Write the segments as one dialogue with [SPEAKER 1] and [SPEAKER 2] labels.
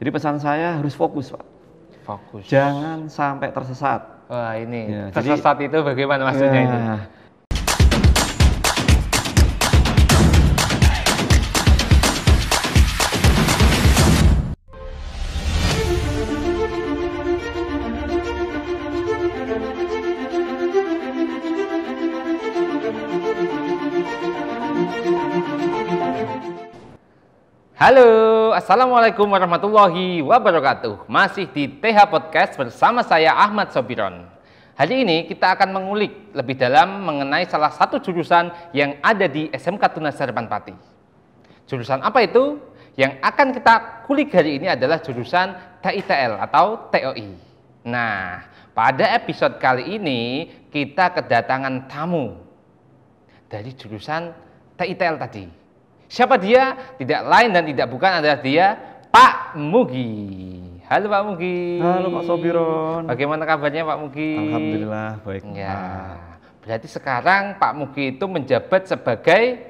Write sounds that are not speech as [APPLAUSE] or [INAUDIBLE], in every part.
[SPEAKER 1] Jadi pesan saya harus fokus, Pak. Fokus. Jangan sampai tersesat. Wah, ini. Ya, tersesat jadi, itu bagaimana maksudnya ya, ini?
[SPEAKER 2] Halo, Assalamualaikum warahmatullahi wabarakatuh Masih di TH Podcast bersama saya Ahmad Sobiron Hari ini kita akan mengulik lebih dalam mengenai salah satu jurusan yang ada di SMK Tunas Pati. Jurusan apa itu? Yang akan kita kulik hari ini adalah jurusan TITL atau TOI Nah, pada episode kali ini kita kedatangan tamu dari jurusan TITL tadi Siapa dia? Tidak lain dan tidak bukan adalah dia Pak Mugi. Halo Pak Mugi. Halo Pak Sobiron. Bagaimana kabarnya Pak Mugi? Alhamdulillah baik. Ya. Berarti sekarang Pak Mugi itu menjabat sebagai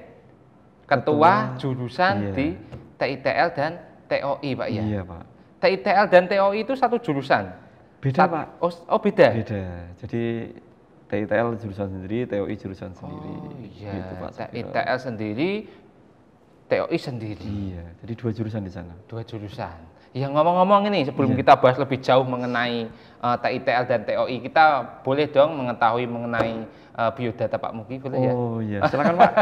[SPEAKER 2] ketua, ketua jurusan iya. di TITL dan TOI, Pak ya. Iya, Pak. TITL dan TOI itu satu jurusan.
[SPEAKER 1] Beda, Sat Pak. Oh, oh, beda. Beda. Jadi TITL jurusan sendiri, TOI jurusan sendiri. Oh, iya. Gitu, Pak. TITL sendiri, TOI sendiri. Iya, jadi dua jurusan di sana. Dua jurusan.
[SPEAKER 2] Ya ngomong-ngomong ini sebelum iya. kita bahas lebih jauh mengenai uh, eh, TITL dan TOI, kita boleh dong mengetahui mengenai uh, biodata Pak Mugi boleh oh, ya? Oh iya, silakan Pak.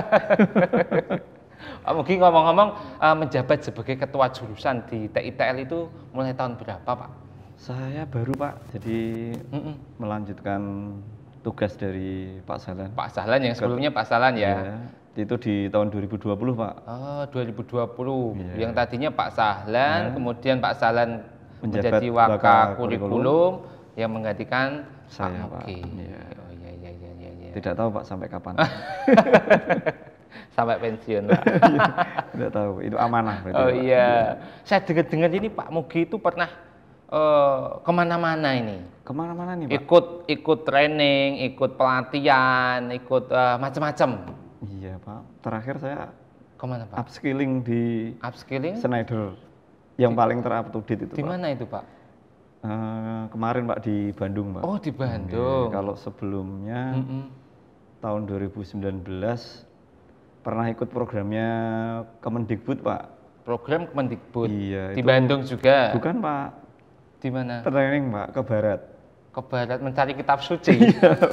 [SPEAKER 2] [LAUGHS] Pak Mugi ngomong-ngomong uh, menjabat sebagai ketua jurusan di TITL itu mulai tahun berapa Pak?
[SPEAKER 1] Saya baru Pak, jadi mm -mm. melanjutkan tugas dari Pak Salan. Pak Salan yang sebelumnya Pak Salan ya. Iya itu di tahun 2020 Pak.
[SPEAKER 2] Oh, 2020. Yeah. Iya. Yang tadinya Pak Sahlan, yeah. kemudian Pak Sahlan Menjabat menjadi Waka Kurikulum yang menggantikan saya Pak Oki.
[SPEAKER 1] Yeah. Oh iya iya iya iya. yeah. Tidak tahu Pak sampai kapan. [LAUGHS] sampai pensiun Pak. [LAUGHS] Tidak tahu, itu amanah Oh iya.
[SPEAKER 2] Yeah. Saya dengar-dengar ini Pak
[SPEAKER 1] Mugi itu pernah
[SPEAKER 2] uh, kemana-mana ini.
[SPEAKER 1] Kemana-mana nih
[SPEAKER 2] Ikut ikut training, ikut pelatihan, ikut uh, macam-macam. Iya pak. Terakhir saya
[SPEAKER 1] kemana pak? Upskilling di upskilling Schneider yang di, paling terupdate itu. Di mana itu pak? Uh, kemarin pak di Bandung pak. Oh di iya, Bandung. kalau sebelumnya mm -mm. tahun 2019 pernah ikut programnya Kemendikbud pak. Program Kemendikbud. Iya. Di Bandung juga. Bukan pak. Di mana? Training pak ke Barat. Ke Barat mencari kitab suci. Iya, [LAUGHS]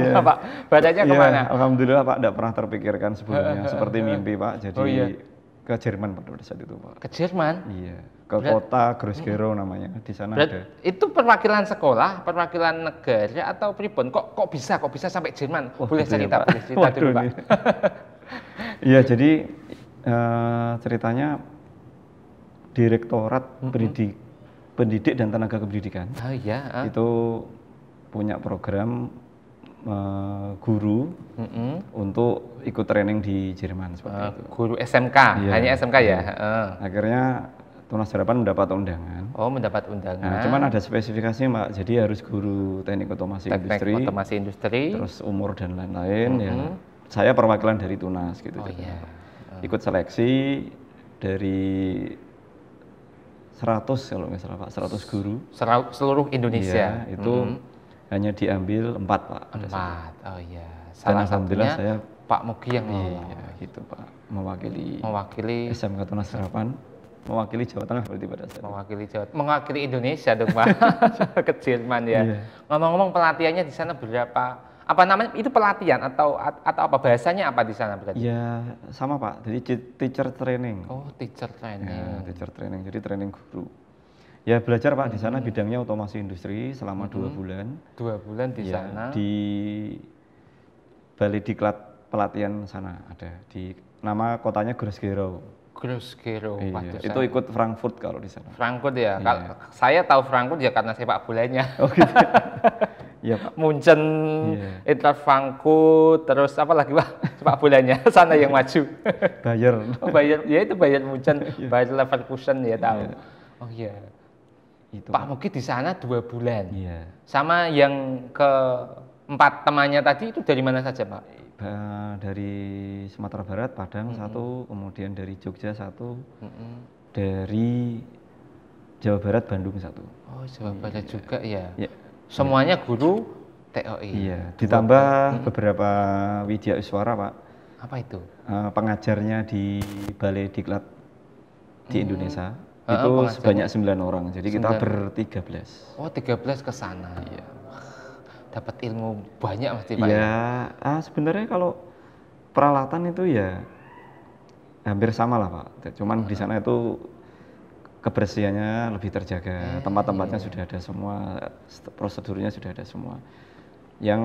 [SPEAKER 1] kemana yeah. Pak? Bacanya yeah, kemana? Alhamdulillah Pak, tidak pernah terpikirkan sebelumnya. [LAUGHS] Seperti mimpi Pak, jadi oh, yeah. ke Jerman pada saat itu Pak. Ke Jerman? Iya, ke Berat, kota Grosgero namanya, di sana Berat, ada.
[SPEAKER 2] Itu perwakilan sekolah, perwakilan negara atau pribon? Kok kok bisa, kok bisa sampai Jerman? Oh, boleh gitu ya, cerita, cerita dulu Pak. Iya, jadi
[SPEAKER 1] uh, ceritanya Direktorat mm -hmm. Pendidik, Pendidik dan Tenaga Kependidikan. Oh iya. Uh. Itu punya program Eh, guru mm -hmm. untuk ikut training di Jerman seperti uh, itu. Guru SMK, iya. ya. hanya SMK ya. Uh. Akhirnya Tunas Harapan mendapat undangan.
[SPEAKER 2] Oh, mendapat undangan. Nah, cuman ada
[SPEAKER 1] spesifikasi, Mbak. Jadi harus guru teknik otomasi teknik industri. otomasi industri. Terus umur dan lain-lain mm -hmm. ya. Saya perwakilan dari Tunas gitu. Oh, iya. Uh. Ikut seleksi dari 100 kalau nggak salah Pak, 100 guru.
[SPEAKER 2] Seluruh Indonesia. Ya, itu mm
[SPEAKER 1] -hmm hanya diambil empat pak. Empat, oh iya. Salah Dan alhamdulillah saya Pak Mugi yang iya, iya, gitu pak mewakili mewakili SMK Tunas Harapan mewakili Jawa Tengah berarti pada saat mewakili Jawa
[SPEAKER 2] mewakili Indonesia dong pak [LAUGHS] ke Jerman ya. ngomong iya. Ngomong-ngomong pelatihannya di sana berapa? apa namanya itu pelatihan atau atau apa bahasanya apa di sana berarti? Ya
[SPEAKER 1] sama pak, jadi teacher training. Oh teacher training. Ya, teacher training, jadi training guru. Ya belajar Pak di sana bidangnya otomasi industri selama dua bulan. Dua bulan di ya, sana. Di Bali Diklat pelatihan sana ada di nama kotanya Grosgero. Grosgero. Iya. Itu ikut Frankfurt kalau di sana.
[SPEAKER 2] Frankfurt ya. Iya. saya tahu Frankfurt ya karena sepak bolanya. Oh, gitu. [LAUGHS] Ya, Pak. Munchen, iya. Inter Frankfurt, terus apa lagi Pak? Sepak bolanya [LAUGHS] sana yang maju.
[SPEAKER 1] Bayern. oh,
[SPEAKER 2] Bayern. Ya itu Bayern Munchen, [LAUGHS] iya. Bayern Leverkusen ya tahu. Iya. Oh iya. Yeah itu Pak Mugi di sana dua bulan iya. sama yang ke empat temannya tadi itu dari mana saja Pak
[SPEAKER 1] dari Sumatera Barat Padang mm -hmm. satu kemudian dari Jogja satu mm -hmm. dari Jawa Barat Bandung satu oh Jawa iya. Barat iya. juga ya, ya. semuanya
[SPEAKER 2] guru TOI iya
[SPEAKER 1] ditambah mm -hmm. beberapa Widya Iswara Pak apa itu uh, pengajarnya di Balai Diklat di -hmm. Indonesia itu pengajar. sebanyak 9 orang. Jadi kita ber-13.
[SPEAKER 2] Oh, 13 ke sana. Iya. Dapat ilmu banyak pasti Pak. Iya. Ya,
[SPEAKER 1] ah, sebenarnya kalau peralatan itu ya hampir sama lah Pak. Cuman oh. di sana itu kebersihannya lebih terjaga. Eh, Tempat-tempatnya iya. sudah ada semua, prosedurnya sudah ada semua. Yang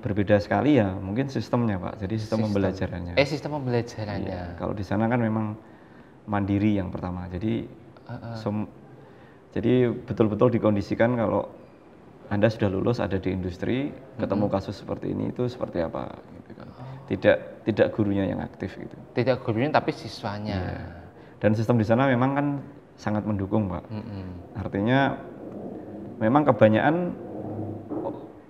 [SPEAKER 1] berbeda sekali ya mungkin sistemnya Pak. Jadi sistem, sistem. pembelajarannya. Eh, sistem
[SPEAKER 2] pembelajarannya. Iya.
[SPEAKER 1] kalau di sana kan memang mandiri yang pertama. Jadi uh, jadi betul-betul dikondisikan kalau anda sudah lulus ada di industri ketemu kasus seperti ini itu seperti apa gitu kan oh. tidak tidak gurunya yang aktif gitu tidak gurunya tapi siswanya yeah. dan sistem di sana memang kan sangat mendukung pak mm -hmm. artinya memang kebanyakan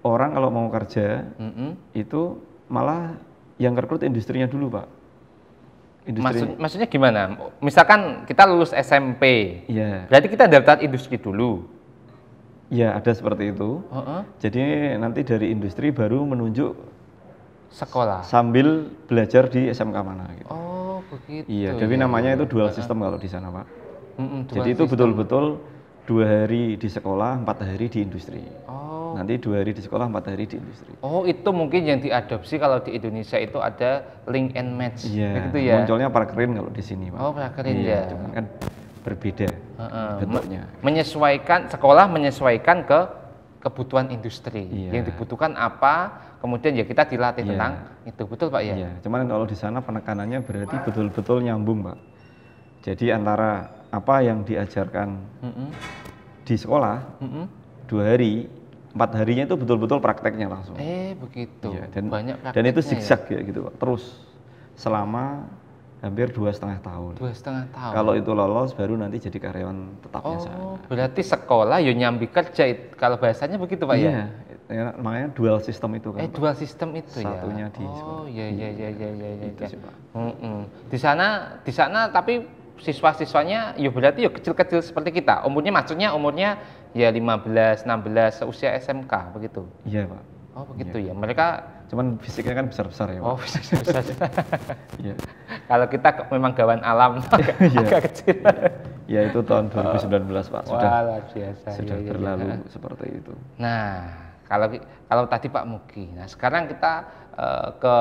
[SPEAKER 1] orang kalau mau kerja mm -hmm. itu malah yang rekrut industrinya dulu pak industri. Maksud, maksudnya
[SPEAKER 2] gimana? Misalkan kita lulus SMP,
[SPEAKER 1] ya. berarti kita daftar industri dulu. Ya ada seperti itu. Uh -uh. Jadi nanti dari industri baru menunjuk sekolah sambil belajar di SMK mana. Gitu. Oh begitu. Iya, jadi ya. namanya itu dual uh sistem kalau di sana pak. Mm -mm, jadi itu betul-betul dua hari di sekolah, empat hari di industri. Oh. Oh. Nanti dua hari di sekolah, empat hari di industri.
[SPEAKER 2] Oh, itu mungkin yang diadopsi kalau di Indonesia itu ada link and match. Iya. Gitu ya. Munculnya
[SPEAKER 1] prakerin kalau di sini, Pak. Oh, prakerin iya, ya. Cuman kan berbeda uh, uh, bentuknya.
[SPEAKER 2] Menyesuaikan sekolah menyesuaikan ke kebutuhan industri. Iya. Yang dibutuhkan apa, kemudian ya kita dilatih iya. tentang itu. Betul, Pak ya?
[SPEAKER 1] Iya. Cuman kalau di sana penekanannya berarti betul-betul nyambung, Pak. Jadi antara apa yang diajarkan mm -hmm. di sekolah mm -hmm. dua hari empat harinya itu betul-betul prakteknya langsung.
[SPEAKER 2] Eh begitu. Ya, dan banyak prakteknya. dan itu ya? zigzag
[SPEAKER 1] ya? ya gitu pak. Terus selama hampir dua setengah tahun. Dua
[SPEAKER 2] setengah tahun. Kalau itu
[SPEAKER 1] lolos baru nanti jadi karyawan tetapnya oh, saya. Berarti sekolah ya nyambi
[SPEAKER 2] kerja kalau bahasanya begitu pak ya? iya, ya?
[SPEAKER 1] Iya. Makanya dual sistem itu kan. Eh pak. dual
[SPEAKER 2] sistem itu Satunya ya. Satunya di. Oh
[SPEAKER 1] iya iya iya iya
[SPEAKER 2] iya. ya Itu iya, gitu iya. sih pak. Mm -mm. Di sana di sana tapi siswa-siswanya ya berarti ya kecil-kecil seperti kita. Umurnya maksudnya umurnya ya 15, 16 seusia SMK begitu. Iya, Pak. Oh, begitu iya. ya. Mereka cuman fisiknya kan besar-besar ya, Pak. Oh, besar besar. [LAUGHS] Iya. Kalau kita memang gawan alam [LAUGHS] iya. agak, agak iya. kecil.
[SPEAKER 1] ya, itu tahun 2019, belas Pak. Sudah. Wah, biasa. Sudah ya, berlalu ya. seperti itu.
[SPEAKER 2] Nah, kalau kalau tadi Pak Muki. Nah, sekarang kita uh, ke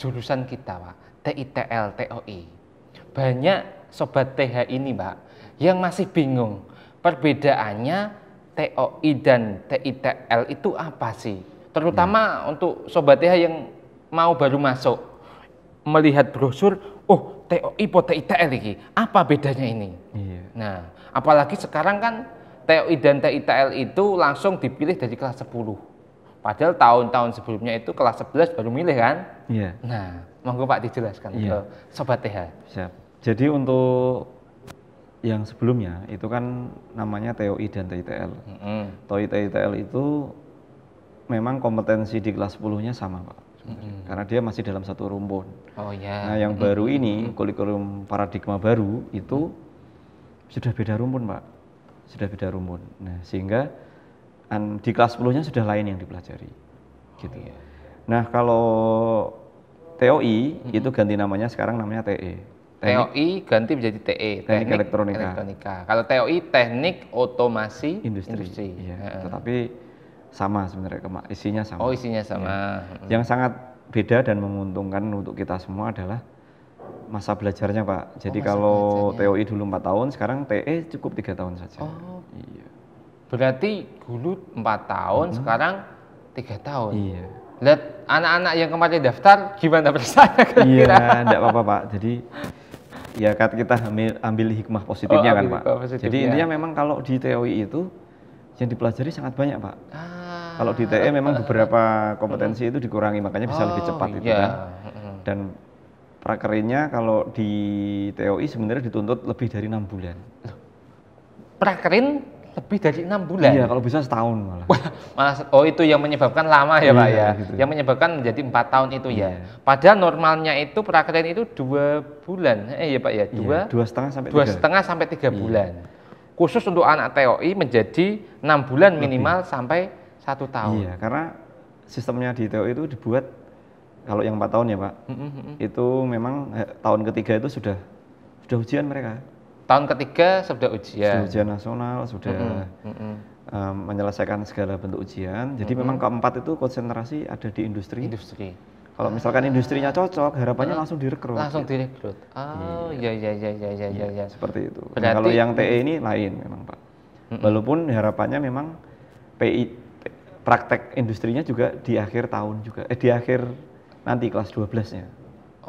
[SPEAKER 2] jurusan kita, Pak. TITL, TOI. E. Banyak sobat TH ini, Pak, yang masih bingung perbedaannya TOI dan TITL itu apa sih? Terutama ya. untuk sobat TH yang mau baru masuk melihat brosur, oh TOI po TITL ini, apa bedanya ini? Iya. Nah, apalagi sekarang kan TOI dan TITL itu langsung dipilih dari kelas 10. Padahal tahun-tahun sebelumnya itu kelas 11 baru milih kan?
[SPEAKER 1] Iya. Nah,
[SPEAKER 2] monggo Pak dijelaskan ya. ke Sobat TH.
[SPEAKER 1] Siap. Jadi untuk yang sebelumnya itu kan namanya TOI dan TITL. Mm -hmm. TOI TITL itu memang kompetensi di kelas 10-nya sama, Pak. Mm -hmm. Karena dia masih dalam satu rumpun.
[SPEAKER 2] Oh ya. Yeah. Nah, yang mm -hmm. baru ini
[SPEAKER 1] kurikulum paradigma baru itu mm -hmm. sudah beda rumpun, Pak. Sudah beda rumpun. Nah, sehingga an, di kelas 10-nya sudah lain yang dipelajari. Oh, gitu. Oh, iya. yeah. Nah, kalau TOI mm -hmm. itu ganti namanya sekarang namanya TE. TOI
[SPEAKER 2] ganti menjadi TE, teknik, teknik elektronika. elektronika. Kalau TOI teknik otomasi
[SPEAKER 1] industri. industri. Iya. Uh. Tetapi sama sebenarnya isinya sama. Oh, isinya sama. Ya. Hmm. Yang sangat beda dan menguntungkan untuk kita semua adalah masa belajarnya, Pak. Oh, Jadi oh, kalau belajarnya. TOI dulu 4 tahun, sekarang TE cukup tiga tahun saja. Oh. Iya. Berarti dulu 4 tahun, hmm.
[SPEAKER 2] sekarang tiga tahun. Iya. Lihat anak-anak yang kemarin daftar gimana perasaannya [LAUGHS] Iya, tidak
[SPEAKER 1] apa-apa, Pak. Jadi ya kan kita ambil, ambil hikmah positifnya oh, kan pak. Positifnya. Jadi intinya memang kalau di TOI itu yang dipelajari sangat banyak pak. Ah. Kalau di TE memang beberapa kompetensi itu dikurangi makanya bisa oh, lebih cepat itu Ya. kan. Dan prakerinya kalau di TOI sebenarnya dituntut lebih dari enam bulan.
[SPEAKER 2] Prakerin lebih dari enam
[SPEAKER 1] bulan. Iya, kalau bisa setahun malah.
[SPEAKER 2] Wah, oh itu yang menyebabkan lama ya iya, pak ya, gitu. yang menyebabkan menjadi empat tahun itu ya? iya. ya. Padahal normalnya itu perakiraan itu dua bulan, eh ya pak ya iya, dua iya, dua setengah sampai dua tiga. setengah sampai tiga iya. bulan. Khusus untuk anak TOI menjadi enam bulan minimal lebih. sampai satu
[SPEAKER 1] tahun. Iya, karena sistemnya di TOI itu dibuat kalau yang empat tahun ya pak, mm -hmm. itu memang eh, tahun ketiga itu sudah sudah ujian mereka
[SPEAKER 2] tahun ketiga sudah ujian. Sudah ujian nasional, sudah mm -hmm.
[SPEAKER 1] um, menyelesaikan segala bentuk ujian. Jadi mm -hmm. memang keempat itu konsentrasi ada di industri. Industri. Kalau misalkan industrinya cocok, harapannya langsung direkrut. Langsung direkrut. Oh, iya ya, ya, ya, iya iya iya iya iya. Ya. Seperti itu. nah, kalau yang TE ini lain memang, Pak. -hmm. Walaupun harapannya memang PI praktek industrinya juga di akhir tahun juga eh di akhir nanti kelas 12-nya.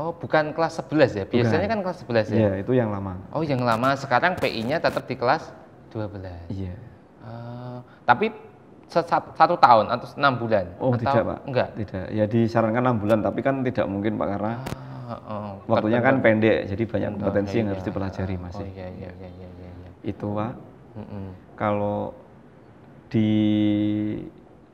[SPEAKER 2] Oh, bukan kelas 11 ya. Biasanya bukan. kan kelas 11 ya. Iya, itu yang lama. Oh, yang lama. Sekarang PI-nya tetap di kelas 12. Iya. Uh, tapi satu tahun atau enam bulan? Oh, atau tidak, Pak.
[SPEAKER 1] Enggak. Tidak. Ya disarankan enam bulan, tapi kan tidak mungkin, Pak, karena ah, oh, oh. waktunya kan pendek, jadi banyak kompetensi iya, yang harus dipelajari masih.
[SPEAKER 2] Iya. Ya. Oh, iya, iya, iya, iya, iya,
[SPEAKER 1] iya. Itu, Pak. Mm -mm. Kalau di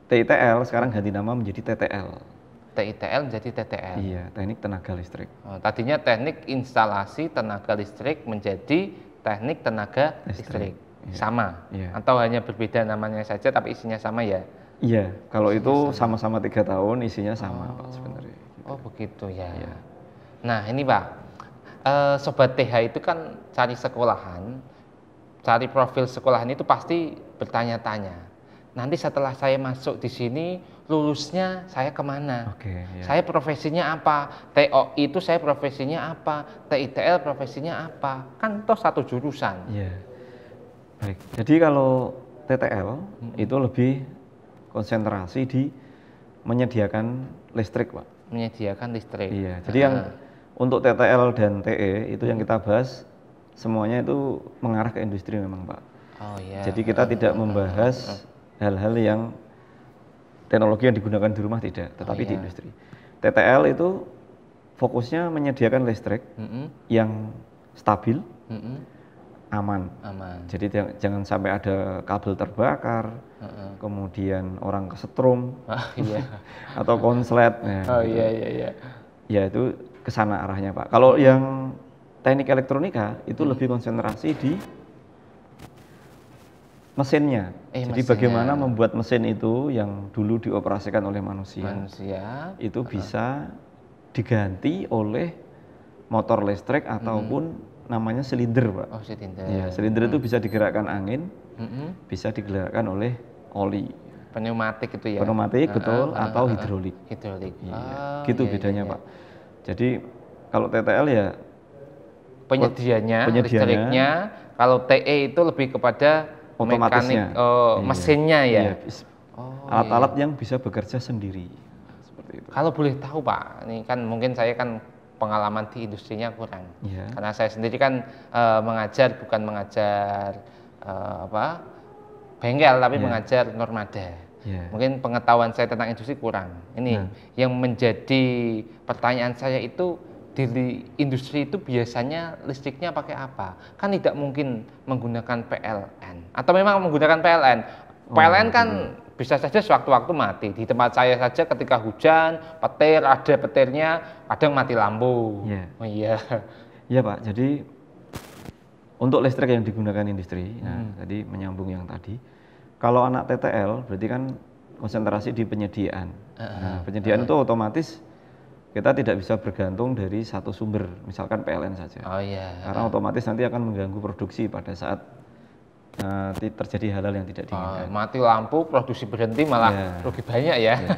[SPEAKER 1] TTL sekarang ganti nama menjadi TTL.
[SPEAKER 2] TITL menjadi TTL. Iya,
[SPEAKER 1] teknik tenaga
[SPEAKER 2] listrik. Oh, tadinya teknik instalasi tenaga listrik menjadi teknik tenaga listrik. listrik. Iya. Sama. Iya. Atau hanya berbeda namanya saja tapi isinya sama ya?
[SPEAKER 1] Iya, kalau isinya itu sama-sama tiga tahun isinya sama oh. Pak sebenarnya.
[SPEAKER 2] Oh, begitu ya. Iya. Nah, ini Pak. Eh, sobat TH itu kan cari sekolahan, cari profil sekolahan itu pasti bertanya-tanya nanti setelah saya masuk di sini lulusnya saya kemana? Okay, iya. yeah. Saya profesinya apa? TO itu saya profesinya apa? TITL profesinya apa? Kan toh satu jurusan.
[SPEAKER 1] Yeah. Baik. Jadi kalau TTL hmm. itu lebih konsentrasi di menyediakan listrik, Pak. Menyediakan listrik. Iya. Jadi yang ah. untuk TTL dan TE itu yang kita bahas semuanya itu mengarah ke industri memang, Pak. Oh iya. Jadi kita uh, tidak ah, ah, membahas uh, uh, hal-hal yang teknologi yang digunakan di rumah tidak, tetapi oh, iya. di industri. TTL itu fokusnya menyediakan listrik mm -hmm. yang stabil, mm -hmm. aman. aman. Jadi jangan sampai ada kabel terbakar, mm -hmm. kemudian orang kesetrum, oh, iya. [LAUGHS] atau konslet. Ya, oh nah, iya, gitu. iya iya iya. Ya itu kesana arahnya pak. Kalau yang teknik elektronika itu mm -hmm. lebih konsentrasi di mesinnya. Eh, Jadi mesinnya. bagaimana membuat mesin itu yang dulu dioperasikan oleh manusia, manusia. itu uh. bisa diganti oleh motor listrik ataupun hmm. namanya silinder, pak. Oh
[SPEAKER 2] silinder. Ya silinder hmm. itu
[SPEAKER 1] mm. bisa digerakkan angin, hmm. bisa digerakkan oleh oli. Pneumatik itu ya. Pneumatik uh, betul uh, uh, atau uh, uh, hidrolik. Hidrolik. Ya. Oh, gitu iya, iya, bedanya iya. pak. Jadi kalau TTL ya penyediaannya listriknya, kalau TE
[SPEAKER 2] itu lebih kepada otomatisnya mekanik uh, mesinnya ya iya,
[SPEAKER 1] oh, iya, alat-alat iya. yang bisa bekerja sendiri seperti itu
[SPEAKER 2] kalau boleh tahu pak ini kan mungkin saya kan pengalaman di industrinya kurang iya. karena saya sendiri kan uh, mengajar bukan mengajar uh, apa bengkel tapi iya. mengajar normada yeah. mungkin pengetahuan saya tentang industri kurang ini nah. yang menjadi pertanyaan saya itu di industri itu biasanya listriknya pakai apa? Kan tidak mungkin menggunakan PLN atau memang menggunakan PLN. PLN oh, kan iya. bisa saja sewaktu-waktu mati. Di tempat saya saja ketika hujan, petir ada petirnya, kadang mati lampu.
[SPEAKER 1] Yeah. Oh iya. Iya, Pak. Jadi untuk listrik yang digunakan industri, ya, hmm. nah, tadi menyambung yang tadi. Kalau anak TTL berarti kan konsentrasi di penyediaan. Uh, nah, penyediaan uh, itu otomatis kita tidak bisa bergantung dari satu sumber, misalkan PLN saja. Oh iya. Karena otomatis nanti akan mengganggu produksi pada saat uh, terjadi halal yang tidak oh, diinginkan. Oh, mati lampu, produksi berhenti malah ya. rugi
[SPEAKER 2] banyak ya. ya.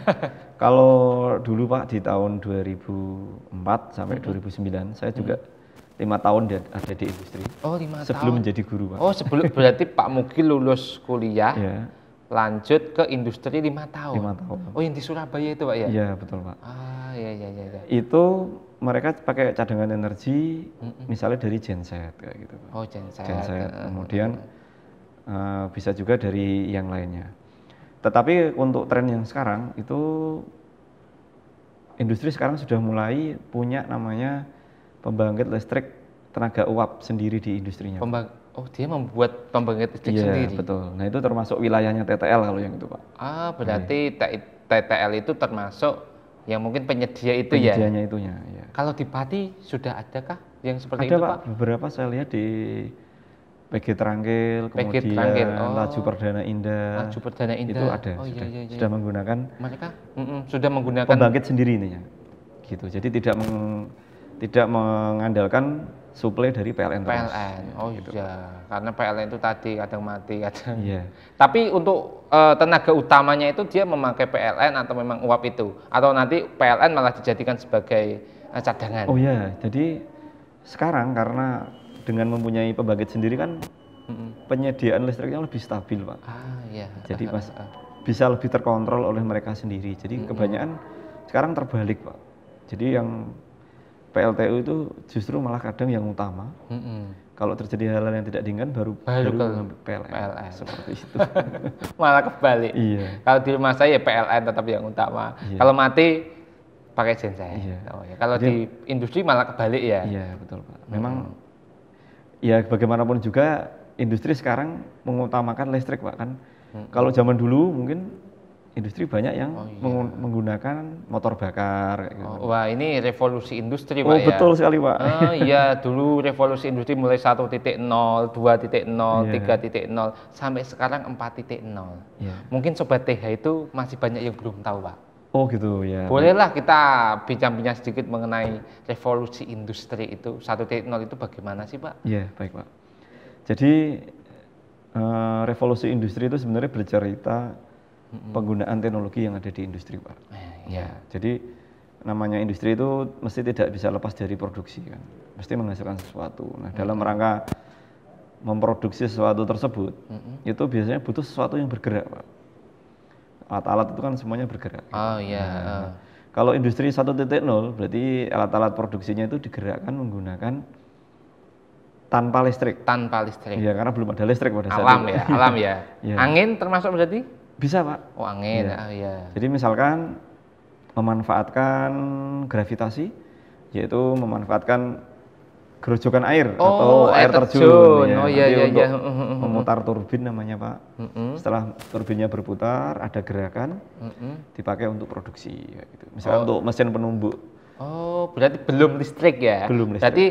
[SPEAKER 1] Kalau dulu Pak di tahun 2004 sampai hmm 2009 saya juga mm. lima tahun hmm tahun ada di industri. Oh lima tahun. Sebelum menjadi guru Pak. Oh sebelum berarti
[SPEAKER 2] Pak Mugi lulus kuliah. Yeah lanjut ke industri lima tahun. Lima tahun. Oh yang di Surabaya itu pak ya? Iya betul pak. Ah iya iya iya. iya.
[SPEAKER 1] Itu mereka pakai cadangan energi, Mm-mm. misalnya dari genset kayak gitu.
[SPEAKER 2] Oh genset. Genset. Kemudian
[SPEAKER 1] uh, bisa juga dari yang lainnya. Tetapi untuk tren yang sekarang itu industri sekarang sudah mulai punya namanya pembangkit listrik tenaga uap sendiri di industrinya. Pembang Oh, dia membuat pembangkit listrik yeah, sendiri. betul. Nah, itu termasuk wilayahnya TTL kalau yang itu, Pak.
[SPEAKER 2] Ah, iya. berarti yeah. TTL itu termasuk yang mungkin penyedia itu ya. Penyedianya
[SPEAKER 1] itunya, ya. Kalau di
[SPEAKER 2] Pati sudah adakah yang seperti Ada, itu, Pak? Ada
[SPEAKER 1] Pak? Beberapa saya lihat di PG Terangkil, kemudian Terangkil. Oh. Laju Perdana Indah. Laju Perdana Indah. Itu ada. Oh, iya, sudah, iya, iya, sudah menggunakan mereka mm -mm, sudah menggunakan pembangkit sendiri ini ya, Gitu. Jadi tidak meng, tidak mengandalkan suplai dari PLN. PLN.
[SPEAKER 2] Oh gitu. iya, karena PLN itu tadi kadang mati, kadang. Iya. Tapi untuk uh, tenaga utamanya itu dia memakai PLN atau memang uap itu atau nanti PLN malah dijadikan sebagai uh, cadangan. Oh iya,
[SPEAKER 1] jadi sekarang karena dengan mempunyai pembangkit sendiri kan penyediaan listriknya lebih stabil, Pak.
[SPEAKER 2] Ah iya. Jadi pas ah, ah.
[SPEAKER 1] bisa lebih terkontrol oleh mereka sendiri. Jadi mm-hmm. kebanyakan sekarang terbalik, Pak. Jadi yang PLTU itu justru malah kadang yang utama. Mm -hmm. Kalau terjadi hal-hal yang tidak diinginkan baru baru, PLN. PLN. Seperti itu.
[SPEAKER 2] [LAUGHS] malah kebalik. Iya. Kalau di rumah saya ya PLN tetap yang utama. Iya. Kalau mati pakai saya. Iya. Oh, ya. Kalau Jadi, di industri malah kebalik ya.
[SPEAKER 1] Iya, betul, Pak. Memang hmm. ya bagaimanapun juga industri sekarang mengutamakan listrik, Pak kan. Hmm. Kalau zaman dulu mungkin industri banyak yang oh, iya. menggunakan motor bakar. Gitu. Oh,
[SPEAKER 2] wah ini revolusi industri oh, pak ya? betul ya. sekali pak. Oh, iya [LAUGHS] dulu revolusi industri mulai 1.0, 2.0, yeah. 3.0 sampai sekarang 4.0. Yeah. Mungkin sobat TH itu masih banyak yang belum tahu pak.
[SPEAKER 1] Oh gitu ya. Bolehlah
[SPEAKER 2] kita bincang-bincang sedikit mengenai revolusi industri itu 1.0 itu bagaimana sih pak?
[SPEAKER 1] Iya baik pak. Jadi uh, revolusi industri itu sebenarnya bercerita penggunaan teknologi yang ada di industri pak. Eh, iya. Ya. jadi namanya industri itu mesti tidak bisa lepas dari produksi kan, mesti menghasilkan sesuatu. Nah hmm. dalam rangka memproduksi sesuatu tersebut, hmm. itu biasanya butuh sesuatu yang bergerak pak. Alat-alat itu kan semuanya bergerak. Kan. Oh iya. Kan? Nah, oh. Kalau industri 1.0 berarti alat-alat produksinya itu digerakkan menggunakan tanpa listrik. Tanpa listrik. Iya, karena belum ada listrik pada alam saat itu. alam ya, alam ya. [LAUGHS] Iya. Angin
[SPEAKER 2] termasuk berarti?
[SPEAKER 1] Bisa pak. Oh angin, ya. ah iya. Jadi misalkan memanfaatkan gravitasi, yaitu memanfaatkan gerojokan air oh, atau air, terjun, terjun. Ya. Oh iya iya untuk iya. Hmm, hmm, hmm, memutar turbin namanya pak. Mm -hmm. Setelah turbinnya berputar, ada gerakan, mm -hmm. dipakai untuk produksi. Misalnya gitu. Misalnya oh. untuk mesin penumbuk.
[SPEAKER 2] Oh berarti belum listrik ya? Belum listrik. Berarti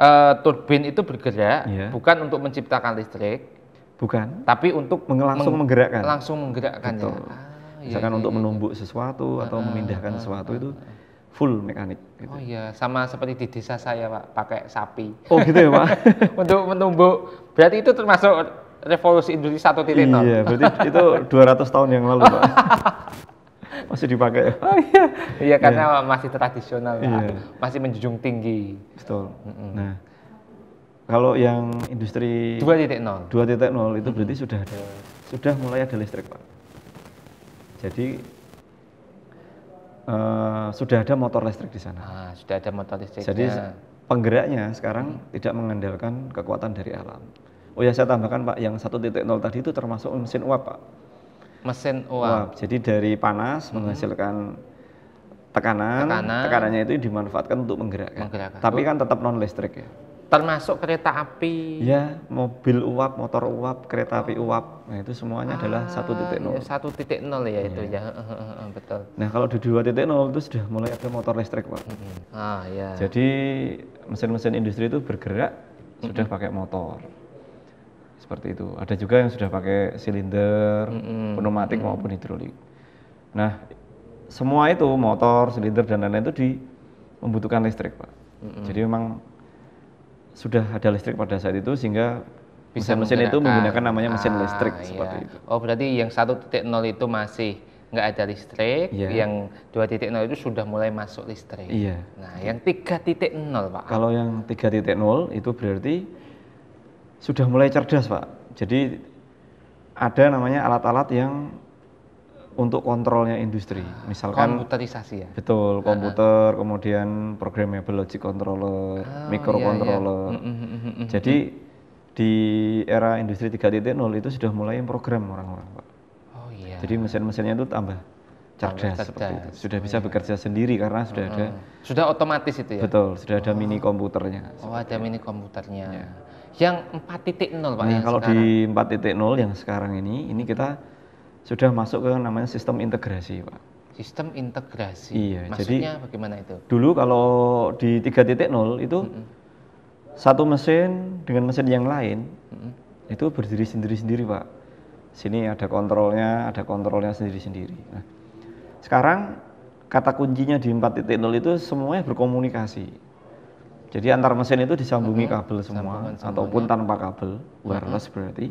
[SPEAKER 2] uh, turbin itu bergerak yeah. bukan untuk menciptakan listrik, Bukan. Tapi untuk meng langsung menggerakkan. Langsung
[SPEAKER 1] menggerakkan gitu. ya. Ah, iya, Misalkan iya, untuk iya. iya. menumbuk sesuatu atau ah, memindahkan ah, sesuatu ah, itu ah. full mekanik. Gitu. Oh
[SPEAKER 2] iya, sama seperti di desa saya pak, pakai sapi. Oh gitu ya pak. [LAUGHS] untuk menumbuk. Berarti itu termasuk revolusi industri satu titik Iya, berarti itu 200
[SPEAKER 1] tahun yang lalu pak. [LAUGHS] masih dipakai. Oh iya,
[SPEAKER 2] iya karena yeah. masih tradisional, Pak. Iya. masih menjunjung
[SPEAKER 1] tinggi. Betul. Mm -mm. Nah, kalau yang industri 2.0. 2.0 itu berarti hmm. sudah ada sudah mulai ada listrik, Pak. Jadi uh, sudah ada motor listrik di sana. Ah, sudah ada motor listrik. Jadi penggeraknya sekarang hmm. tidak mengandalkan kekuatan dari alam. Oh ya saya tambahkan Pak, yang 1.0 tadi itu termasuk mesin uap, Pak. Mesin uap. uap. Jadi dari panas hmm. menghasilkan tekanan, tekanan, tekanannya itu dimanfaatkan untuk menggerakkan. Tapi kan tetap non listrik ya
[SPEAKER 2] termasuk kereta api
[SPEAKER 1] ya mobil uap motor uap kereta api oh. uap nah itu semuanya ah, adalah satu titik nol iya,
[SPEAKER 2] satu titik nol ya, itu iya. ya betul
[SPEAKER 1] nah kalau di dua titik nol itu sudah mulai ada motor listrik pak
[SPEAKER 2] ah ya
[SPEAKER 1] jadi mesin-mesin industri itu bergerak hmm sudah pakai motor seperti itu ada juga yang sudah pakai silinder hmm pneumatik hmm maupun hidrolik nah semua itu motor silinder dan lain-lain itu di membutuhkan listrik pak hmm jadi memang sudah ada listrik pada saat itu sehingga bisa mesin, itu menggunakan namanya ah, mesin ah, listrik iya. seperti itu.
[SPEAKER 2] Oh berarti yang 1.0 itu masih nggak ada listrik, yeah. yang 2.0 itu sudah mulai masuk listrik. Iya. Yeah. Nah, yang 3.0
[SPEAKER 1] Pak. Kalau yang 3.0 itu berarti sudah mulai cerdas Pak. Jadi ada namanya alat-alat yang untuk kontrolnya industri. Misalkan komputerisasi ya. Betul, komputer, kemudian programmable logic controller, oh, iya, microcontroller. Iya, iya. Jadi di era industri 3.0 itu sudah mulai program orang-orang, Pak. Oh iya. Jadi mesin-mesinnya itu tambah cerdas, cerdas. seperti itu. Sudah oh, bisa iya. bekerja sendiri karena sudah uh ada
[SPEAKER 2] Sudah otomatis itu ya. Betul,
[SPEAKER 1] sudah ada oh. mini komputernya.
[SPEAKER 2] Oh, ada mini komputernya. Ya. Yang 4.0 Pak nah, yang kalau
[SPEAKER 1] sekarang. di 4.0 yang sekarang ini ini kita sudah masuk ke namanya sistem integrasi, Pak.
[SPEAKER 2] Sistem integrasi. Iya, Maksudnya jadi bagaimana itu?
[SPEAKER 1] Dulu kalau di 3.0 itu mm itu satu mesin dengan mesin yang lain mm hmm itu berdiri sendiri-sendiri, Pak. Sini ada kontrolnya, ada kontrolnya sendiri-sendiri. Nah, sekarang kata kuncinya di 4.0 itu semuanya berkomunikasi. Jadi antar mesin itu disambungi mm kabel semua ataupun tanpa kabel, wireless mm -hmm. berarti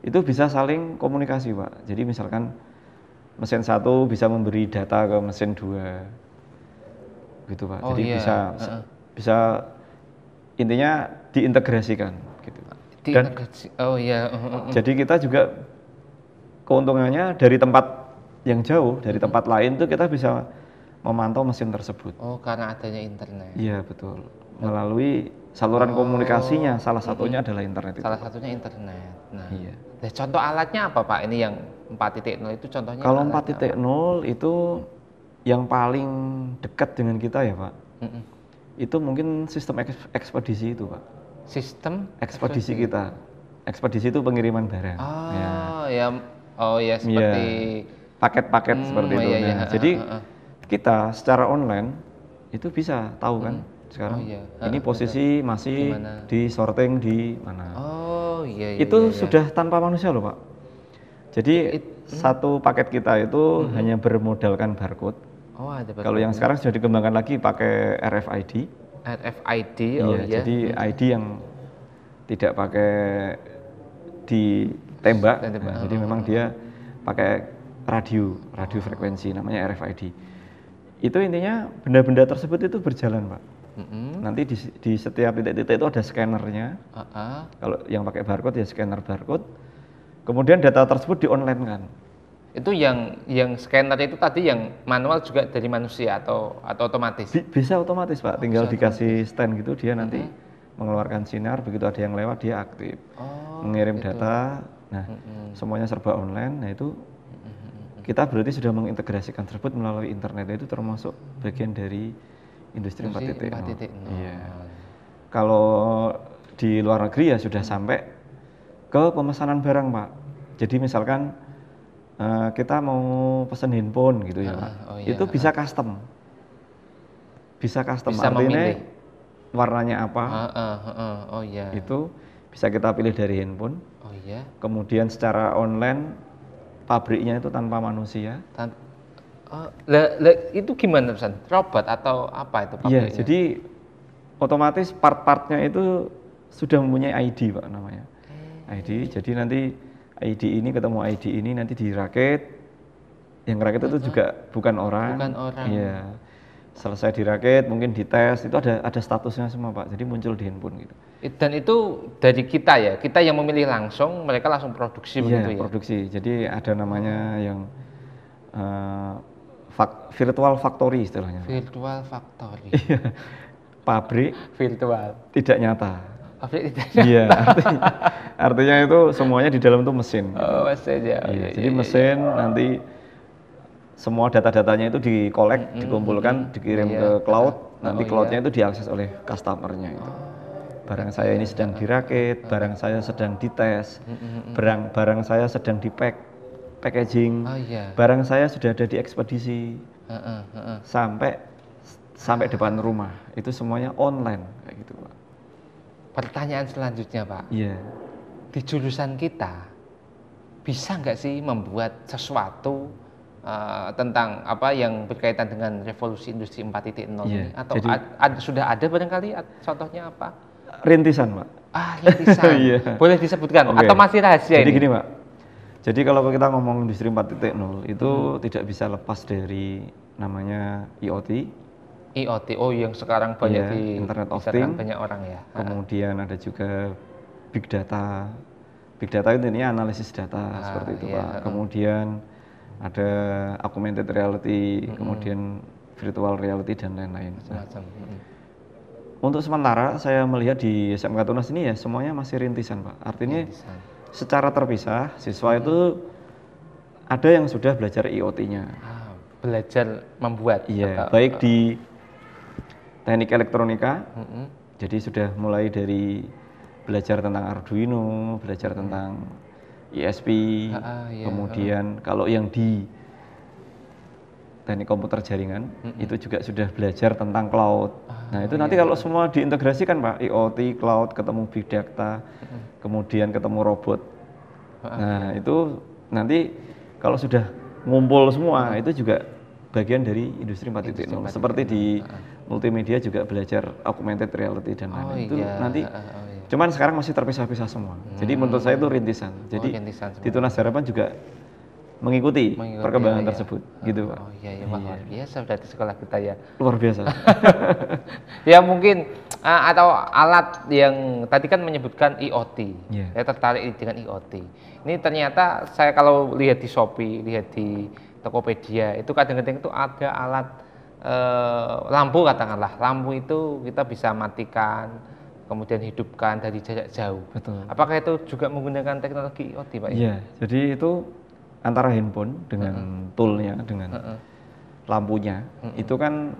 [SPEAKER 1] itu bisa saling komunikasi pak jadi misalkan mesin satu bisa memberi data ke mesin dua gitu pak oh, jadi iya. bisa uh. bisa intinya diintegrasikan gitu Dan,
[SPEAKER 2] oh iya jadi
[SPEAKER 1] kita juga keuntungannya dari tempat yang jauh dari tempat lain tuh kita bisa memantau mesin tersebut
[SPEAKER 2] oh karena adanya internet
[SPEAKER 1] iya betul melalui saluran oh. komunikasinya oh, salah satunya ini, adalah internet itu. Salah
[SPEAKER 2] satunya internet. Nah, iya. Nah, contoh alatnya apa Pak? Ini yang 4.0 itu contohnya Kalau
[SPEAKER 1] 4.0 itu yang paling dekat dengan kita ya, Pak. Mm Itu mungkin sistem ekspedisi itu, Pak. Sistem ekspedisi, ekspedisi kita. Ekspedisi itu pengiriman barang. Oh,
[SPEAKER 2] ya. ya. Oh, ya iya. seperti
[SPEAKER 1] paket-paket seperti hmm, itu. ya. ya. nah, uh, jadi kita secara online itu bisa tahu kan sekarang. Oh, iya. Ini posisi betul. masih di sorting di mana?
[SPEAKER 2] Oh iya.
[SPEAKER 1] iya itu iya, iya. sudah tanpa manusia loh pak. Jadi It, hmm? satu paket kita itu mm-hmm. hanya bermodalkan barcode. Oh ada Kalau yang ya. sekarang sudah dikembangkan lagi pakai RFID. RFID oh iya. iya. Jadi iya. Mm-hmm. ID yang tidak pakai ditembak. Nah, oh. Jadi memang dia pakai radio, radio oh. frekuensi namanya RFID. Itu intinya benda-benda tersebut itu berjalan, Pak. Mm-hmm. Nanti di, di setiap titik-titik itu ada scannernya. Uh-uh. Kalau yang pakai barcode ya scanner barcode. Kemudian data tersebut di online kan.
[SPEAKER 2] Itu yang yang scanner itu tadi yang manual juga dari manusia atau atau otomatis?
[SPEAKER 1] bisa otomatis pak, oh, tinggal dikasih stand gitu dia nanti mm-hmm. mengeluarkan sinar begitu ada yang lewat dia aktif, oh, mengirim gitu. data. Nah mm-hmm. semuanya serba online, nah itu kita berarti sudah mengintegrasikan tersebut melalui internet, nah, itu termasuk bagian dari industri, 4.0. 4.0. Iya. Oh. Kalau di luar negeri ya sudah sampai ke pemesanan barang, Pak. Jadi misalkan uh, kita mau pesen handphone gitu ya, Pak. Ah, oh iya. Itu ah. bisa custom. Bisa custom bisa artinya memilih. warnanya apa. uh, uh, uh, oh iya. Itu bisa kita pilih dari handphone. Oh iya. Kemudian secara online pabriknya itu tanpa manusia. Tan
[SPEAKER 2] Oh, le, le, itu gimana pesan? Robot atau apa itu? Iya, jadi
[SPEAKER 1] otomatis part-partnya itu sudah mempunyai ID pak namanya. Eh. ID, jadi nanti ID ini ketemu ID ini nanti dirakit. Yang rakit itu oh. juga bukan orang. Bukan orang. Iya. Selesai dirakit, mungkin dites, itu ada ada statusnya semua pak. Jadi muncul di handphone gitu. Dan itu dari kita ya, kita yang memilih
[SPEAKER 2] langsung, mereka langsung produksi iya, begitu ya.
[SPEAKER 1] produksi. Jadi ada namanya oh. yang uh, Fak, virtual factory istilahnya.
[SPEAKER 2] Virtual factory. [LAUGHS]
[SPEAKER 1] Iya. Pabrik virtual. Tidak nyata.
[SPEAKER 2] Pabrik tidak iya, nyata. Iya.
[SPEAKER 1] Artinya, artinya itu semuanya di dalam itu mesin. Oh, mesin ya. Iya, iya, jadi iya, mesin iya. nanti semua data-datanya itu dikolek, mm -hmm. dikumpulkan, dikirim iya. ke cloud. Nanti oh, cloudnya itu diakses oleh customernya itu. Oh barang saya ini sedang dirakit, barang saya sedang dites, barang barang saya sedang di pack packaging. Oh, iya. Barang saya sudah ada di ekspedisi. Uh, uh, uh, uh. Sampai sampai depan rumah. Itu semuanya online kayak gitu, Pak.
[SPEAKER 2] Pertanyaan selanjutnya,
[SPEAKER 1] Pak. Iya. Yeah. Di
[SPEAKER 2] jurusan kita bisa nggak sih membuat sesuatu uh, tentang apa yang berkaitan dengan revolusi industri 4.0 yeah. ini atau Jadi, ad, ad, sudah ada barangkali contohnya apa?
[SPEAKER 1] Rintisan, Pak. Ah, rintisan. [LAUGHS] yeah. Boleh disebutkan okay. atau masih rahasia Jadi ini? gini, Pak jadi kalau kita ngomong industri 4.0 itu hmm. tidak bisa lepas dari namanya IoT.
[SPEAKER 2] IoT, oh yang sekarang banyak ya, di Internet of Things, banyak orang ya.
[SPEAKER 1] Kemudian ada juga big data. Big data itu intinya analisis data ah, seperti itu iya. pak. Kemudian ada augmented reality, hmm. kemudian virtual reality dan lain-lain. Nah, untuk sementara saya melihat di SMK Tunas ini ya semuanya masih rintisan pak. Artinya rintisan secara terpisah siswa hmm. itu ada yang sudah belajar IoT-nya. Ah, belajar membuat. Iya, atau, baik di teknik elektronika. Hmm. Jadi sudah mulai dari belajar tentang Arduino, belajar tentang ISP, ah, ah, iya, kemudian ah. kalau yang di teknik komputer jaringan mm-hmm. itu juga sudah belajar tentang cloud. Ah, nah itu iya. nanti iya. kalau semua diintegrasikan pak IoT cloud ketemu big data mm-hmm. kemudian ketemu robot. Ah, nah iya. itu nanti kalau sudah ngumpul semua ah. itu juga bagian dari industri 4.0 seperti di ah. multimedia juga belajar augmented reality dan oh, lain-lain oh, iya. itu nanti oh, iya. cuman sekarang masih terpisah-pisah semua. Hmm. Jadi menurut saya hmm. itu rintisan. Jadi oh, rintisan di Tunas Harapan juga mengikuti, mengikuti perkembangan ya, tersebut oh, gitu Pak. Oh iya iya wah luar
[SPEAKER 2] biasa berarti sekolah kita ya. Luar biasa. [LAUGHS] ya mungkin atau alat yang tadi kan menyebutkan IoT. Yeah. Ya tertarik dengan IoT. Ini ternyata saya kalau lihat di Shopee, lihat di Tokopedia itu kadang-kadang itu ada alat uh, lampu katakanlah. Lampu itu kita bisa matikan kemudian hidupkan dari jarak jauh. Betul. Apakah itu juga menggunakan teknologi IoT, Pak? Ya? Iya.
[SPEAKER 1] Jadi itu antara handphone dengan uh -uh. toolnya dengan uh -uh. lampunya uh -uh. itu kan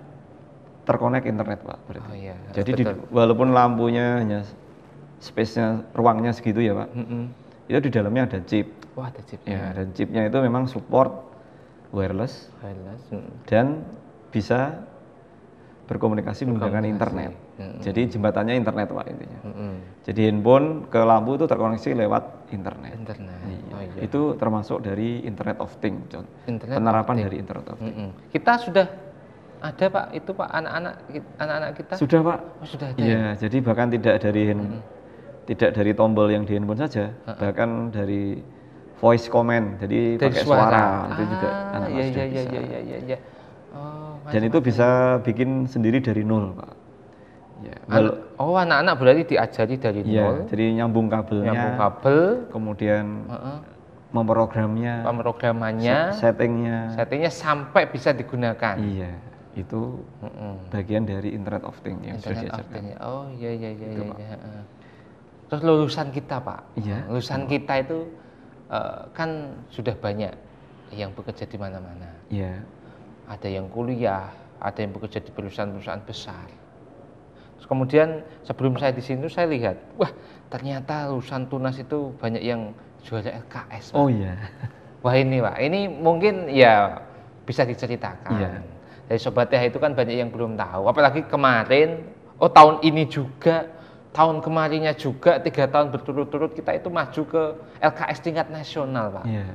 [SPEAKER 1] terkonek internet pak berarti. Oh, iya. Jadi di, walaupun lampunya hanya space-nya ruangnya segitu ya pak, uh-uh. itu di dalamnya ada chip. Wah ada chip. Ya dan chipnya itu memang support wireless, wireless. Uh-uh. dan bisa berkomunikasi, berkomunikasi menggunakan internet. Jadi jembatannya internet pak intinya. Hmm. Jadi handphone ke lampu itu terkoneksi lewat internet. Internet. Iya. Oh, iya. Itu termasuk dari Internet of Thing John. Internet Penerapan of dari Internet of Things. Hmm. Kita
[SPEAKER 2] sudah ada pak itu pak anak-anak anak-anak kita. Sudah pak. Oh, sudah ada. Iya. Ya?
[SPEAKER 1] Jadi bahkan tidak dari hand, hmm. tidak dari tombol yang di handphone saja, hmm. bahkan dari voice command. Jadi dari pakai suara, suara. Ah, itu juga anak-anak iya, iya, iya, Iya, iya, iya, iya. Oh, Dan itu bisa bikin sendiri dari nol pak Ya.
[SPEAKER 2] oh anak-anak berarti diajari dari ya, nol. Jadi
[SPEAKER 1] nyambung kabelnya. Nyambung kabel. Kemudian uh -uh. memprogramnya. Pemrogramannya. Settingnya. Settingnya sampai bisa digunakan. Iya itu mm bagian dari Internet of Things yang Internet sudah diajarkan.
[SPEAKER 2] Oh iya iya iya. Gitu, iya. iya, iya. Terus lulusan kita pak,
[SPEAKER 1] iya, lulusan oh. kita
[SPEAKER 2] itu eh, kan sudah banyak yang bekerja di mana-mana. Iya. Ada yang kuliah, ada yang bekerja di perusahaan-perusahaan besar kemudian sebelum saya di sini saya lihat wah ternyata lulusan tunas itu banyak yang jualnya LKS oh iya wah ini pak ini mungkin ya bisa diceritakan iya. dari sobat ya itu kan banyak yang belum tahu apalagi kemarin oh tahun ini juga tahun kemarinnya juga tiga tahun berturut-turut kita itu maju ke LKS tingkat nasional pak iya.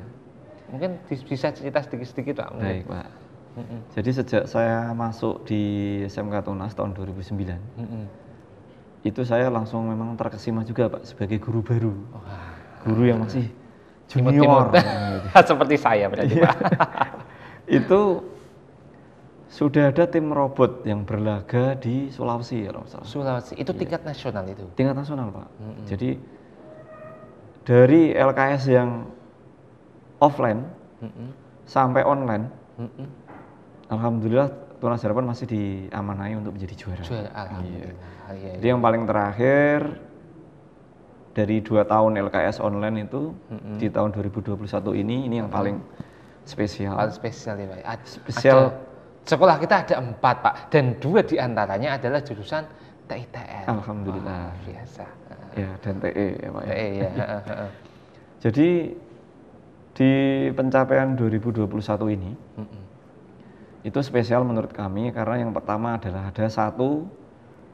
[SPEAKER 2] mungkin bisa cerita sedikit-sedikit pak mungkin. baik pak hmm
[SPEAKER 1] Jadi sejak saya masuk di SMK Tunas tahun 2009, mm-hmm. itu saya langsung memang terkesima juga Pak sebagai guru baru, oh, guru yang masih junior. [LAUGHS]
[SPEAKER 2] Seperti saya berarti iya. Pak.
[SPEAKER 1] [LAUGHS] itu sudah ada tim robot yang berlaga di Sulawesi ya
[SPEAKER 2] Sulawesi itu iya. tingkat nasional itu.
[SPEAKER 1] Tingkat nasional Pak. Mm-hmm. Jadi dari LKS yang offline mm-hmm. sampai online. Mm-hmm alhamdulillah Tunas Harapan masih diamanai untuk menjadi juara. Juara, iya. alhamdulillah.
[SPEAKER 2] Iya. Iya, iya. Jadi yang
[SPEAKER 1] paling terakhir dari dua tahun LKS online itu mm -hmm. di tahun 2021 ini ini yang paling spesial. Paling
[SPEAKER 2] spesial ya, Pak. Ya. spesial. Ada, sekolah kita ada empat Pak dan dua diantaranya adalah jurusan TITN.
[SPEAKER 1] Alhamdulillah. Wah, biasa. Ya dan TE ya Pak. TE ya. E, ya Jadi di pencapaian 2021 ini. Mm -hmm itu spesial menurut kami karena yang pertama adalah ada satu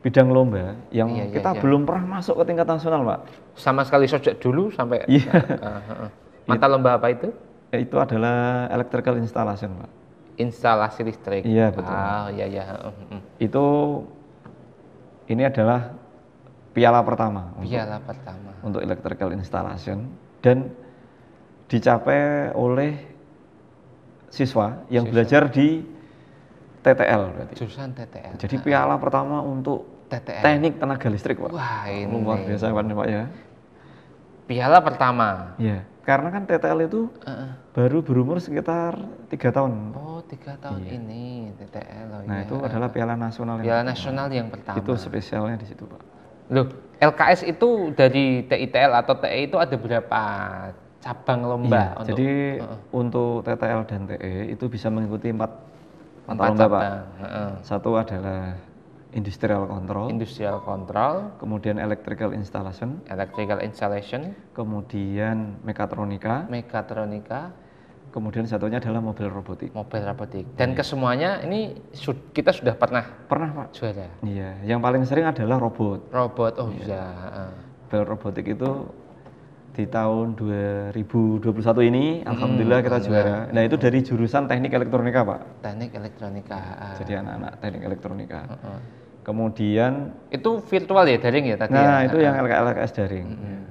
[SPEAKER 1] bidang lomba yang iya, iya, kita iya, belum pernah masuk ke tingkat nasional, Pak. Sama sekali sejak dulu sampai iya. Nah, uh, uh, uh. mata lomba apa itu? Itu adalah electrical installation, Pak.
[SPEAKER 2] Instalasi listrik. Iya, betul. Ah, iya iya. Uh, uh, uh.
[SPEAKER 1] Itu ini adalah piala pertama. Piala untuk, pertama. Untuk electrical installation dan dicapai oleh siswa yang siswa. belajar di TTL berarti. Jurusan TTL. Jadi piala pertama untuk TTL. Teknik tenaga listrik, Pak. Wah, ini luar biasa kan, Pak ya. Piala pertama. Iya. Karena kan TTL itu uh -uh. baru berumur sekitar tiga tahun.
[SPEAKER 2] Oh, tiga tahun iya. ini TTL. Oh, nah, iya. itu adalah
[SPEAKER 1] piala nasional. Piala yang nasional yang pertama. Itu spesialnya di situ, Pak. Loh,
[SPEAKER 2] LKS itu dari TITL atau TE itu ada berapa cabang lomba? Iya, untuk, jadi
[SPEAKER 1] uh -uh. untuk TTL dan TE itu bisa mengikuti empat Empat enggak, Pak. Uh. Satu adalah industrial control. Industrial control. Kemudian electrical installation. Electrical installation. Kemudian mekatronika. Mekatronika. Kemudian satunya adalah mobil robotik. Mobil robotik. Dan ya.
[SPEAKER 2] kesemuanya ini kita sudah pernah pernah Pak. Sudah.
[SPEAKER 1] Iya, yang paling sering adalah robot. Robot. Oh iya. Ya. Mobil robotik itu di tahun 2021 ini hmm, alhamdulillah kita juara. Nah, itu dari jurusan Teknik Elektronika, Pak.
[SPEAKER 2] Teknik Elektronika.
[SPEAKER 1] Jadi anak-anak Teknik Elektronika. Uh -uh. Kemudian
[SPEAKER 2] itu virtual ya, daring ya tadi. Nah, ya? itu uh yang
[SPEAKER 1] LKS daring. Uh -huh.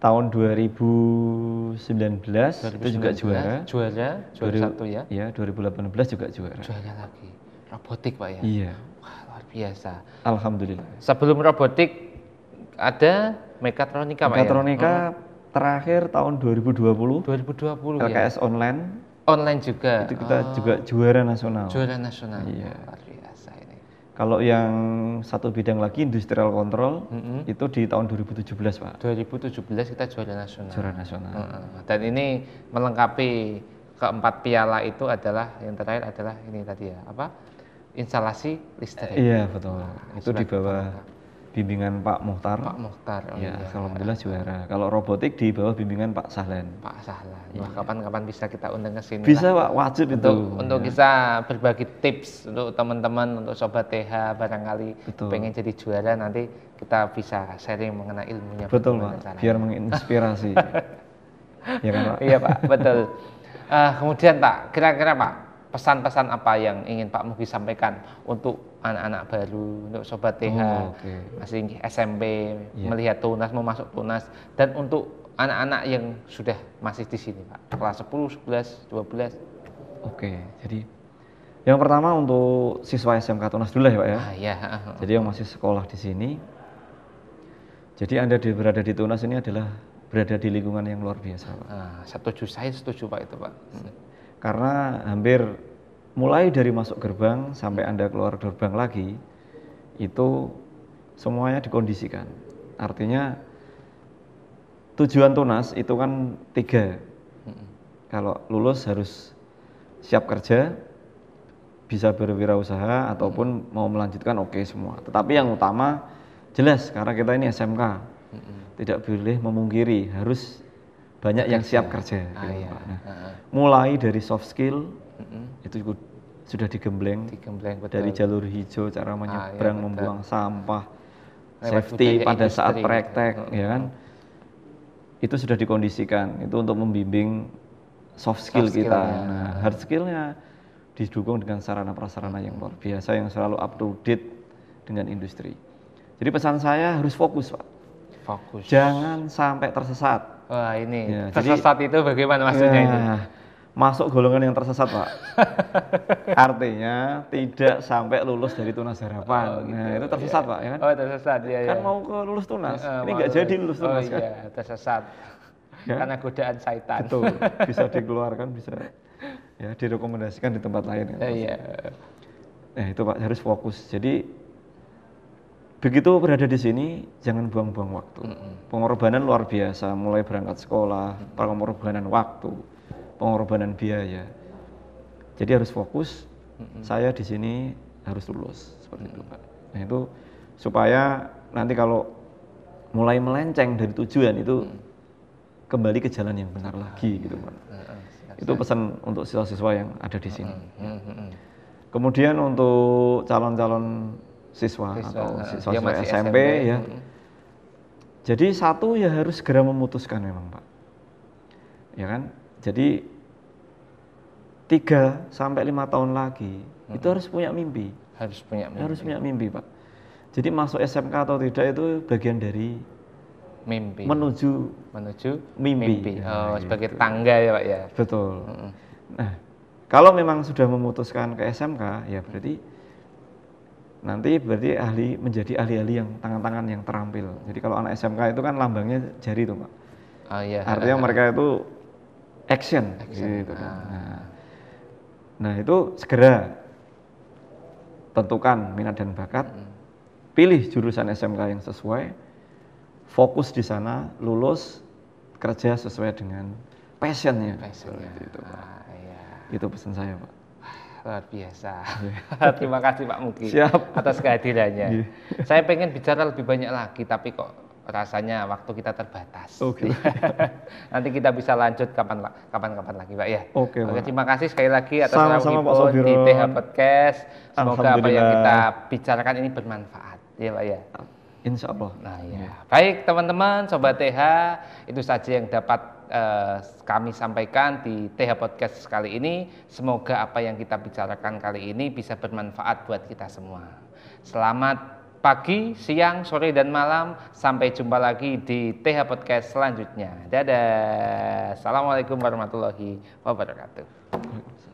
[SPEAKER 1] Tahun 2019, 2019 itu juga juara. Juara, juara satu ya. Iya, 2018 juga juara. Juara
[SPEAKER 2] lagi. Robotik, Pak ya.
[SPEAKER 1] Iya. Wah,
[SPEAKER 2] luar biasa.
[SPEAKER 1] Alhamdulillah.
[SPEAKER 2] Sebelum robotik ada Mekatronika, Mekatronika ya? Oh.
[SPEAKER 1] terakhir tahun 2020. 2020 LKS ya. online.
[SPEAKER 2] Online juga. Itu kita oh. juga
[SPEAKER 1] juara nasional. Juara nasional. Iya. Luar biasa ini. Kalau yang satu bidang lagi industrial control mm -hmm. itu di tahun 2017 pak. 2017 kita juara nasional. Juara nasional. Mm -hmm.
[SPEAKER 2] Dan ini melengkapi keempat piala itu adalah yang terakhir adalah ini tadi ya apa? Instalasi listrik. iya
[SPEAKER 1] betul. Nah, itu di bawah bimbingan Pak Muhtar. Pak Muhtar. Oh ya, iya. alhamdulillah juara. Kalau robotik di bawah bimbingan Pak Sahlan. Pak Sahlan. Iya. Wah,
[SPEAKER 2] kapan-kapan bisa kita undang ke sini. Bisa, Pak, wajib untuk, itu. Untuk ya. bisa berbagi tips untuk teman-teman, untuk sobat TH barangkali Betul. pengen jadi juara nanti kita bisa sharing mengenai ilmunya. Betul, Pak. Caranya.
[SPEAKER 1] Biar menginspirasi. [LAUGHS] ya kan, Pak? Iya,
[SPEAKER 2] Pak. Betul. Uh, kemudian, Pak, kira-kira, Pak, pesan-pesan apa yang ingin Pak Mugi sampaikan untuk anak-anak baru, untuk sobat TH, oh, okay. masih SMP, yeah. melihat tunas, mau masuk tunas, dan untuk anak-anak yang sudah masih di sini, Pak. Kelas 10, 11, 12.
[SPEAKER 1] Oke, jadi yang pertama untuk siswa SMK Tunas dulu ya, Pak ya. Ah, yeah. Iya, jadi yang masih sekolah di sini. Jadi Anda di, berada di Tunas ini adalah berada di lingkungan yang luar biasa, Pak. Ah, setuju saya setuju Pak itu, Pak. Karena hampir mulai dari masuk gerbang sampai Anda keluar gerbang lagi itu semuanya dikondisikan. Artinya tujuan tunas itu kan tiga. Kalau lulus harus siap kerja, bisa berwirausaha ataupun mau melanjutkan oke okay semua. Tetapi yang utama jelas karena kita ini SMK, tidak boleh memungkiri harus banyak yang siap kerja. Ah, gitu, iya. nah, ah, ah. Mulai dari soft skill, hmm itu juga sudah digembleng, digembleng dari jalur hijau cara menyeberang ah, ya, membuang sampah Lewat safety pada saat gitu. praktek gitu. ya kan itu sudah dikondisikan itu untuk membimbing soft skill soft kita skill nah hard skillnya didukung dengan sarana prasarana yang luar biasa yang selalu up to date dengan industri jadi pesan saya harus fokus pak fokus jangan sampai tersesat wah ini ya, tersesat jadi, itu bagaimana maksudnya ya, itu masuk golongan yang tersesat pak [LAUGHS] artinya tidak sampai lulus dari tunas harapan oh, gitu. nah itu iya. tersesat yeah. pak ya kan oh tersesat ya kan iya. mau ke lulus tunas uh, ini nggak jadi lulus tunas oh, kan iya, tersesat
[SPEAKER 2] ya? karena godaan syaitan betul bisa [LAUGHS] dikeluarkan bisa
[SPEAKER 1] ya direkomendasikan di tempat lain kan uh, iya nah itu pak harus fokus jadi begitu berada di sini jangan buang-buang waktu mm -hmm. pengorbanan luar biasa mulai berangkat sekolah pengorbanan waktu pengorbanan biaya. Jadi harus fokus. Mm-hmm. Saya di sini harus lulus seperti itu, Pak. Nah, itu supaya nanti kalau mulai melenceng dari tujuan itu mm. kembali ke jalan yang benar lagi gitu, Pak. mm Itu pesan untuk siswa-siswa yang ada di sini. Mm-hmm. Kemudian untuk calon-calon siswa, siswa atau siswa, siswa SMP, SMP ya. mm Jadi satu ya harus segera memutuskan memang, Pak. Ya kan? Jadi tiga sampai lima tahun lagi hmm. itu harus punya mimpi. Harus punya mimpi. Harus punya mimpi, Pak. Jadi masuk SMK atau tidak itu bagian dari mimpi. Menuju menuju mimpi. mimpi. Oh, nah, sebagai gitu. tangga ya, Pak ya. Betul. Hmm. Nah, kalau memang sudah memutuskan ke SMK, ya berarti nanti berarti ahli menjadi ahli-ahli yang tangan-tangan yang terampil. Jadi kalau anak SMK itu kan lambangnya jari tuh, Pak. Oh, iya. Artinya [LAUGHS] mereka itu action, action. gitu kan. ah. Nah, nah itu segera tentukan minat dan bakat, hmm. pilih jurusan SMK yang sesuai, fokus di sana, lulus, kerja sesuai dengan passionnya. passion Itu, itu, Ah, iya. itu pesan saya Pak.
[SPEAKER 2] Luar biasa. Iya. [LAUGHS] Terima kasih Pak Mugi Siap. atas kehadirannya. Iya. Saya pengen bicara lebih banyak lagi, tapi kok rasanya waktu kita terbatas. Oke. Okay. [LAUGHS] Nanti kita bisa lanjut kapan kapan-kapan lagi, Pak ya. Oke. Okay, terima kasih sekali lagi atas Sama-sama Pak di TH Podcast. Semoga apa yang kita bicarakan ini bermanfaat, ya Pak ya. Insya Allah. Nah ya, baik teman-teman, sobat TH, itu saja yang dapat uh, kami sampaikan di TH Podcast kali ini. Semoga apa yang kita bicarakan kali ini bisa bermanfaat buat kita semua. Selamat pagi, siang, sore, dan malam. Sampai jumpa lagi di TH Podcast selanjutnya. Dadah. Assalamualaikum warahmatullahi wabarakatuh.